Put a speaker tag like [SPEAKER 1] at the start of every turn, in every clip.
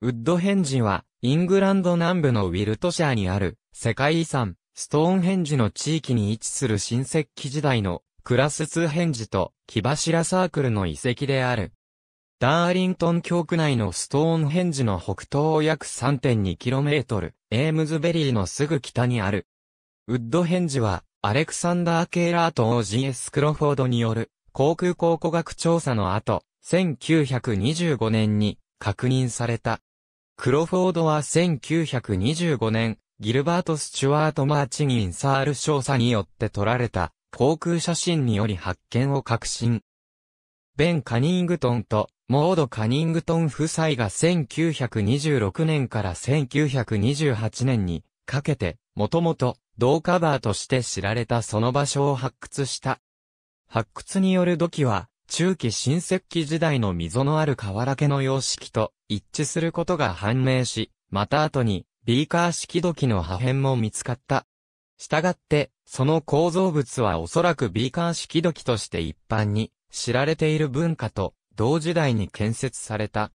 [SPEAKER 1] ウッドヘンジは、イングランド南部のウィルトシャーにある、世界遺産、ストーンヘンジの地域に位置する新石器時代の、クラス2ヘンジと、木柱サークルの遺跡である。ダーリントン教区内のストーンヘンジの北東を約 3.2km、エームズベリーのすぐ北にある。ウッドヘンジは、アレクサンダー・ケイラーと OGS クロフォードによる、航空考古学調査の後、1925年に確認された。クロフォードは1925年、ギルバート・スチュワート・マーチン・インサール少佐によって撮られた航空写真により発見を確信。ベン・カニングトンとモード・カニングトン夫妻が1926年から1928年にかけて、もともと同カバーとして知られたその場所を発掘した。発掘による土器は中期新石器時代の溝のある瓦家の様式と一致することが判明し、また後にビーカー式土器の破片も見つかった。したがって、その構造物はおそらくビーカー式土器として一般に知られている文化と同時代に建設された。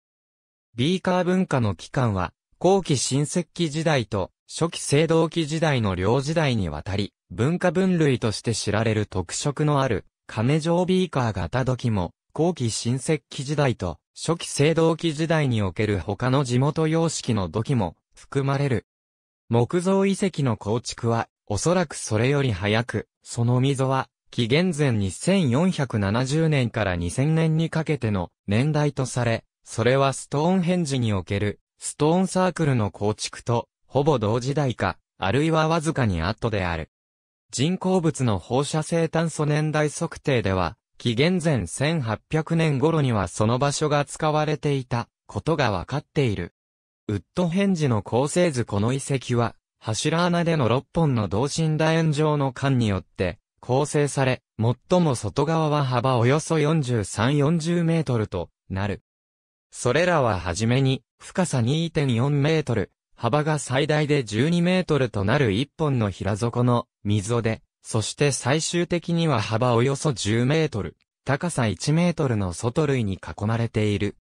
[SPEAKER 1] ビーカー文化の期間は後期新石器時代と初期青銅器時代の両時代にわたり文化分類として知られる特色のある亀城ビーカー型土器も、後期新石器時代と初期青銅器時代における他の地元様式の土器も含まれる。木造遺跡の構築は、おそらくそれより早く、その溝は、紀元前2470年から2000年にかけての年代とされ、それはストーンヘンジにおける、ストーンサークルの構築と、ほぼ同時代か、あるいはわずかに後である。人工物の放射性炭素年代測定では、紀元前1800年頃にはその場所が使われていたことがわかっている。ウッドヘンジの構成図この遺跡は、柱穴での6本の同心楕円状の管によって構成され、最も外側は幅およそ4340メートルとなる。それらははじめに深さ2.4メートル、幅が最大で12メートルとなる一本の平底の溝で、そして最終的には幅およそ10メートル、高さ1メートルの外類に囲まれている。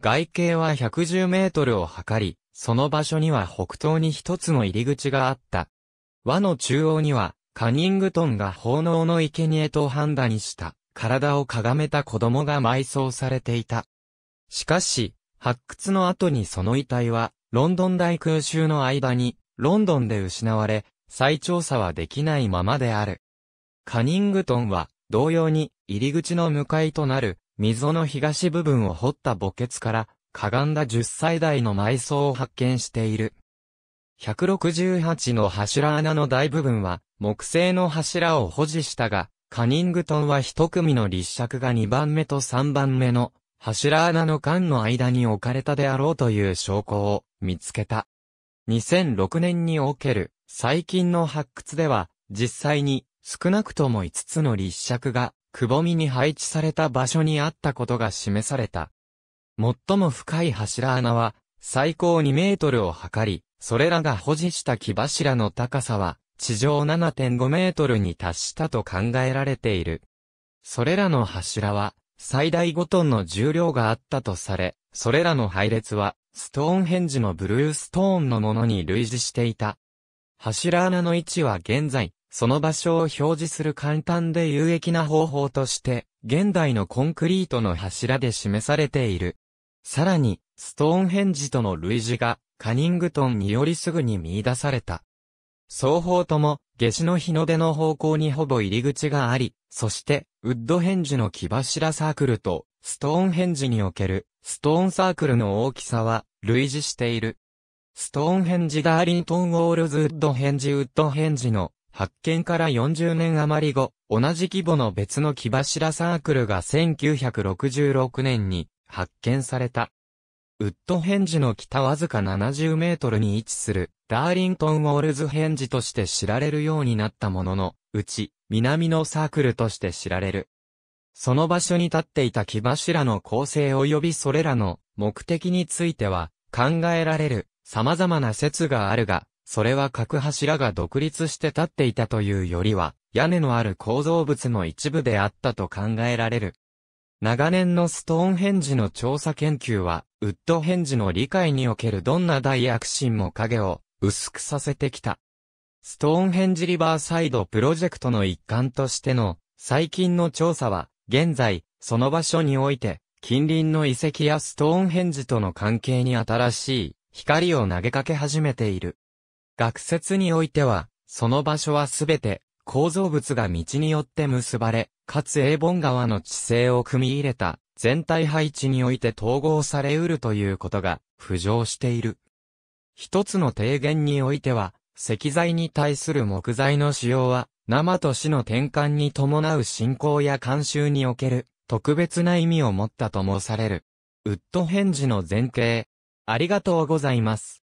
[SPEAKER 1] 外径は110メートルを測り、その場所には北東に一つの入り口があった。輪の中央には、カニングトンが奉納の生贄と判断にした、体をかがめた子供が埋葬されていた。しかし、発掘の後にその遺体は、ロンドン大空襲の間に、ロンドンで失われ、再調査はできないままである。カニングトンは、同様に、入り口の向かいとなる、溝の東部分を掘った墓穴から、かがんだ10歳代の埋葬を発見している。168の柱穴の大部分は、木製の柱を保持したが、カニングトンは一組の立尺が2番目と3番目の柱穴の間の間に置かれたであろうという証拠を見つけた。2006年における最近の発掘では、実際に少なくとも5つの立石が、くぼみに配置された場所にあったことが示された。最も深い柱穴は、最高2メートルを測り、それらが保持した木柱の高さは、地上7.5メートルに達したと考えられている。それらの柱は、最大5トンの重量があったとされ、それらの配列は、ストーンヘンジのブルーストーンのものに類似していた。柱穴の位置は現在、その場所を表示する簡単で有益な方法として、現代のコンクリートの柱で示されている。さらに、ストーンヘンジとの類似が、カニングトンによりすぐに見出された。双方とも、夏至の日の出の方向にほぼ入り口があり、そして、ウッドヘンジの木柱サークルと、ストーンヘンジにおける、ストーンサークルの大きさは、類似している。ストーンヘンジダーリントンウォールズウッドヘンジウッドヘンジの発見から40年余り後、同じ規模の別の木柱サークルが1966年に発見された。ウッドヘンジの北わずか70メートルに位置する、ダーリントン・ウォールズヘンジとして知られるようになったものの、うち、南のサークルとして知られる。その場所に立っていた木柱の構成及びそれらの目的については、考えられる様々な説があるが、それは各柱が独立して立っていたというよりは、屋根のある構造物の一部であったと考えられる。長年のストーンヘンジの調査研究は、ウッドヘンジの理解におけるどんな大躍進も影を薄くさせてきた。ストーンヘンジリバーサイドプロジェクトの一環としての最近の調査は、現在、その場所において、近隣の遺跡やストーンヘンジとの関係に新しい光を投げかけ始めている。学説においては、その場所はすべて構造物が道によって結ばれ、かつエーボン川の地勢を組み入れた全体配置において統合されうるということが浮上している。一つの提言においては、石材に対する木材の使用は、生と死の転換に伴う信仰や慣習における特別な意味を持ったと申される。ウッドヘンジの前景。ありがとうございます。